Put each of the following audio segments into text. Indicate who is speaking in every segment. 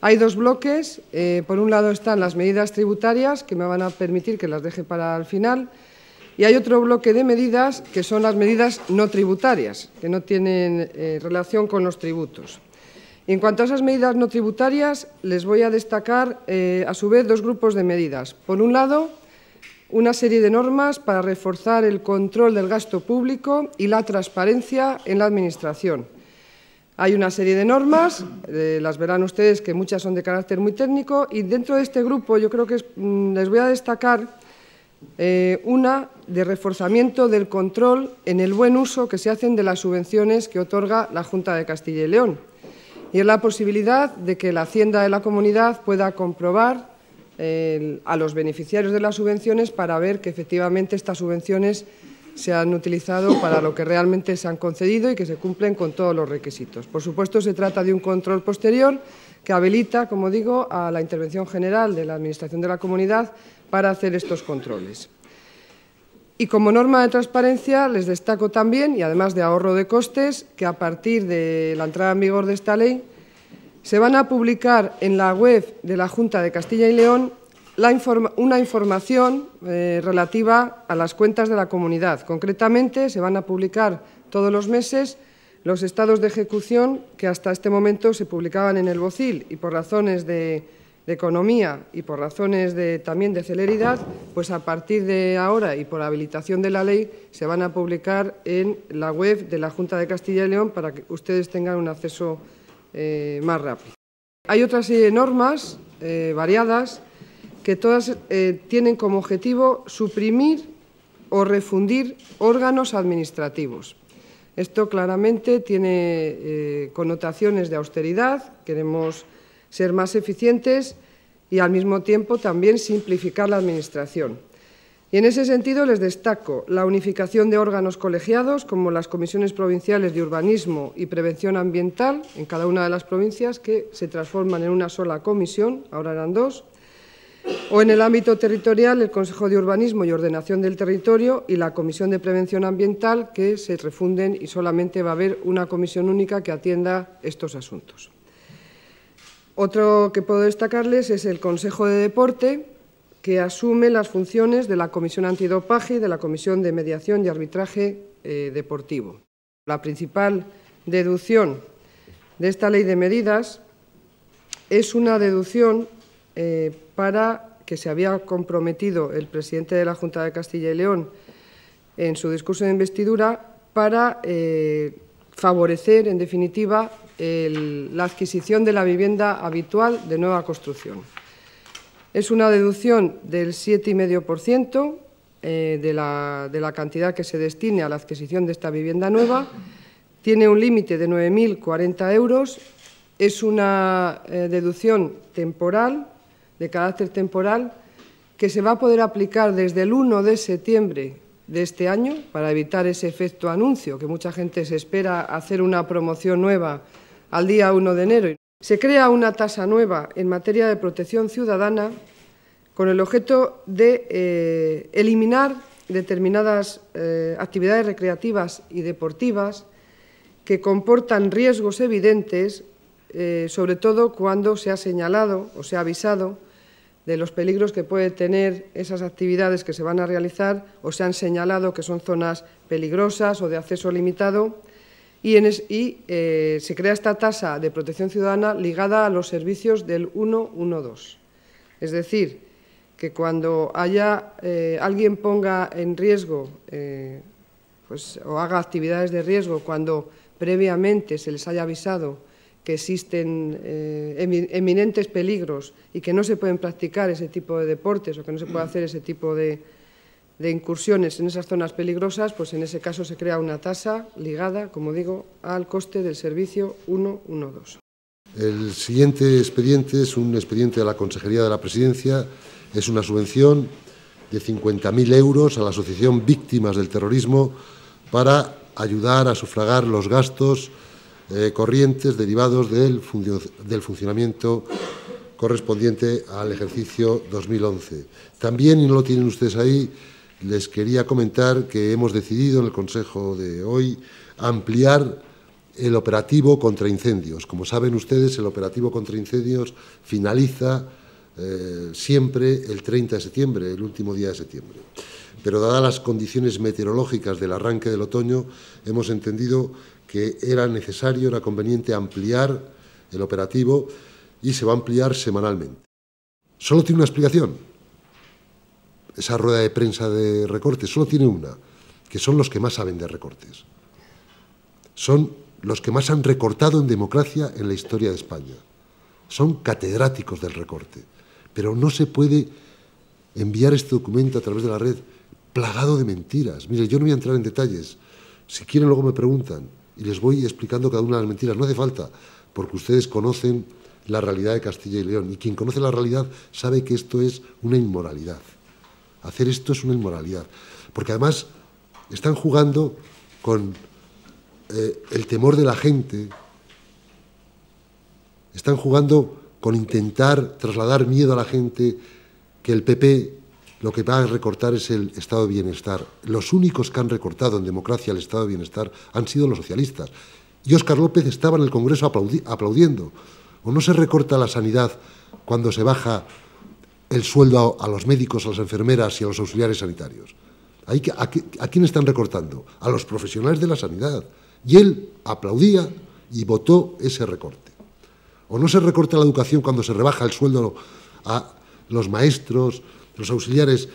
Speaker 1: Hay dos bloques. Eh, por un lado están las medidas tributarias, que me van a permitir que las deje para el final. Y hay otro bloque de medidas que son las medidas no tributarias, que no tienen eh, relación con los tributos. en cuanto a esas medidas no tributarias, les voy a destacar eh, a su vez dos grupos de medidas. Por un lado, una serie de normas para reforzar el control del gasto público y la transparencia en la Administración. Hay una serie de normas, eh, las verán ustedes que muchas son de carácter muy técnico y dentro de este grupo yo creo que mm, les voy a destacar eh, una de reforzamiento del control en el buen uso que se hacen de las subvenciones que otorga la Junta de Castilla y León. Y es la posibilidad de que la Hacienda de la comunidad pueda comprobar eh, a los beneficiarios de las subvenciones para ver que efectivamente estas subvenciones se han utilizado para lo que realmente se han concedido y que se cumplen con todos los requisitos. Por supuesto, se trata de un control posterior que habilita, como digo, a la intervención general de la Administración de la Comunidad para hacer estos controles. Y como norma de transparencia, les destaco también, y además de ahorro de costes, que a partir de la entrada en vigor de esta ley, se van a publicar en la web de la Junta de Castilla y León una información eh, relativa a las cuentas de la comunidad. Concretamente, se van a publicar todos los meses los estados de ejecución que hasta este momento se publicaban en el BOCIL y por razones de, economía y por razones también de celeridad, pues a partir de ahora y por habilitación de la ley se van a publicar en la web de la Junta de Castilla y León para que ustedes tengan un acceso eh, más rápido. Hay otras eh, normas variadas que todas eh, tienen como objetivo suprimir o refundir órganos administrativos. Esto claramente tiene eh, connotaciones de austeridad, queremos ser más eficientes y al mismo tiempo también simplificar la Administración. Y en ese sentido les destaco la unificación de órganos colegiados como las comisiones provinciales de urbanismo y prevención ambiental en cada una de las provincias que se transforman en una sola comisión, ahora eran dos, o en el ámbito territorial, el Consejo de Urbanismo y Ordenación del Territorio y la Comisión de Prevención Ambiental, que se refunden y solamente va a haber una comisión única que atienda estos asuntos. Otro que puedo destacarles es el Consejo de Deporte, que asume las funciones de la Comisión Antidopaje y de la Comisión de Mediación y Arbitraje eh, Deportivo. La principal deducción de esta ley de medidas es una deducción eh, para que se había comprometido el presidente de la Junta de Castilla y León en su discurso de investidura para eh, favorecer, en definitiva, la adquisición de la vivienda habitual de nueva construcción. Es una deducción del 7,5% eh, de, la, de la cantidad que se destine a la adquisición de esta vivienda nueva. Tiene un límite de 9.040 euros. Es una deducción temporal de carácter temporal que se va a poder aplicar desde el 1 de septiembre de este año para evitar ese efecto anuncio, que mucha gente se espera hacer una promoción nueva al día 1 de enero. Se crea una tasa nueva en materia de protección ciudadana con el objeto de eh, eliminar determinadas eh, actividades recreativas y deportivas que comportan riesgos evidentes, eh, sobre todo cuando se ha señalado o se ha avisado de los peligros que puede tener esas actividades que se van a realizar o se han señalado que son zonas peligrosas o de acceso limitado y, eh, se crea esta tasa de protección ciudadana ligada a los servicios del 112. Es decir, que cuando haya eh, alguien ponga en riesgo eh, pues, o haga actividades de riesgo cuando previamente se les haya avisado que existen eh, eminentes peligros y que no se pueden practicar ese tipo de deportes o que no se puede hacer ese tipo de, de incursiones en esas zonas peligrosas, pues en ese caso se crea una tasa ligada, como digo, al coste del servicio 112.
Speaker 2: El siguiente expediente es un expediente de la Consejería de la Presidencia. Es una subvención de 50.000 euros a la Asociación Víctimas del Terrorismo para ayudar a sufragar los gastos corrientes derivados del, del funcionamiento correspondiente al ejercicio 2011. También, y no lo tienen ustedes ahí, les quería comentar que hemos decidido en el Consejo de hoy ampliar el operativo contra incendios. Como saben ustedes, el operativo contra incendios finaliza eh, siempre el 30 de septiembre, el último día de septiembre pero dadas las condiciones meteorológicas del arranque del otoño, hemos entendido que era necesario, era conveniente ampliar el operativo y se va a ampliar semanalmente. Solo tiene una explicación. Esa rueda de prensa de recortes solo tiene una, que son los que más saben de recortes. Son los que más han recortado en democracia en la historia de España. Son catedráticos del recorte. Pero no se puede enviar este documento a través de la red plagado de mentiras. Mire, yo no voy a entrar en detalles. Si quieren, luego me preguntan y les voy explicando cada una de las mentiras. No hace falta, porque ustedes conocen la realidad de Castilla y León. Y quien conoce la realidad sabe que esto es una inmoralidad. Hacer esto es una inmoralidad. Porque además están jugando con eh, el temor de la gente, están jugando con intentar trasladar miedo a la gente que el PP lo que va a recortar es el estado de bienestar. Los únicos que han recortado en democracia el estado de bienestar han sido los socialistas. Y Óscar López estaba en el Congreso aplaudiendo. ¿O no se recorta la sanidad cuando se baja el sueldo a, los médicos, a las enfermeras y a los auxiliares sanitarios? ¿A quién están recortando? A los profesionales de la sanidad. Y él aplaudía y votó ese recorte. ¿O no se recorta la educación cuando se rebaja el sueldo a los maestros, los auxiliares,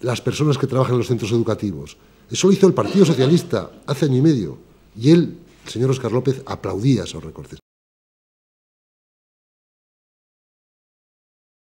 Speaker 2: las personas que trabajan en los centros educativos. Eso lo hizo el Partido Socialista hace año y medio y él, el señor Oscar López,
Speaker 1: aplaudía esos recortes.